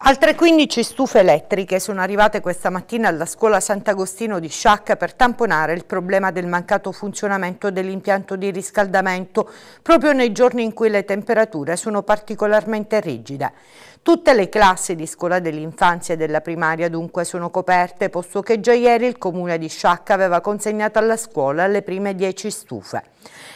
Altre 15 stufe elettriche sono arrivate questa mattina alla scuola Sant'Agostino di Sciacca per tamponare il problema del mancato funzionamento dell'impianto di riscaldamento proprio nei giorni in cui le temperature sono particolarmente rigide. Tutte le classi di scuola dell'infanzia e della primaria dunque sono coperte, posto che già ieri il comune di Sciacca aveva consegnato alla scuola le prime 10 stufe.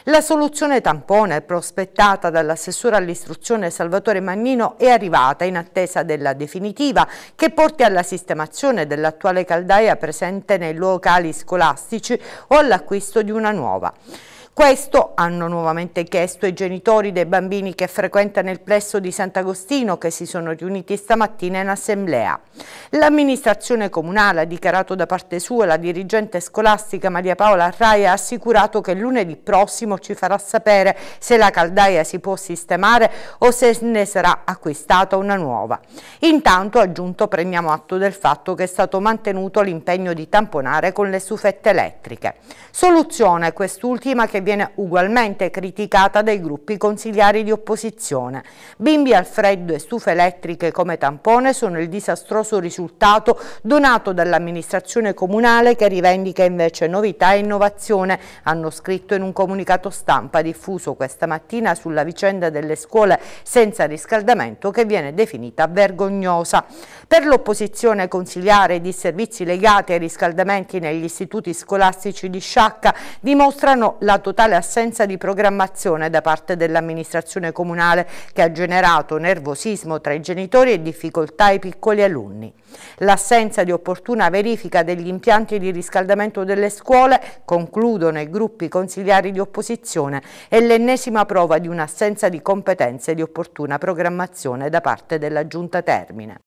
La soluzione tampone prospettata dall'assessore all'istruzione Salvatore Mannino è arrivata in attesa della definitiva che porti alla sistemazione dell'attuale caldaia presente nei locali scolastici o all'acquisto di una nuova. Questo hanno nuovamente chiesto i genitori dei bambini che frequentano il plesso di Sant'Agostino che si sono riuniti stamattina in assemblea. L'amministrazione comunale ha dichiarato da parte sua la dirigente scolastica Maria Paola Arraia ha assicurato che lunedì prossimo ci farà sapere se la caldaia si può sistemare o se ne sarà acquistata una nuova. Intanto, aggiunto, prendiamo atto del fatto che è stato mantenuto l'impegno di tamponare con le sufette elettriche. Soluzione quest'ultima che vi viene ugualmente criticata dai gruppi consigliari di opposizione. Bimbi al freddo e stufe elettriche come tampone sono il disastroso risultato donato dall'amministrazione comunale che rivendica invece novità e innovazione, hanno scritto in un comunicato stampa diffuso questa mattina sulla vicenda delle scuole senza riscaldamento che viene definita vergognosa. Per l'opposizione consigliare di servizi legati ai riscaldamenti negli istituti scolastici di Sciacca dimostrano la totale totale assenza di programmazione da parte dell'amministrazione comunale che ha generato nervosismo tra i genitori e difficoltà ai piccoli alunni. L'assenza di opportuna verifica degli impianti di riscaldamento delle scuole, concludono i gruppi consigliari di opposizione, è l'ennesima prova di un'assenza di competenze e di opportuna programmazione da parte della Giunta Termine.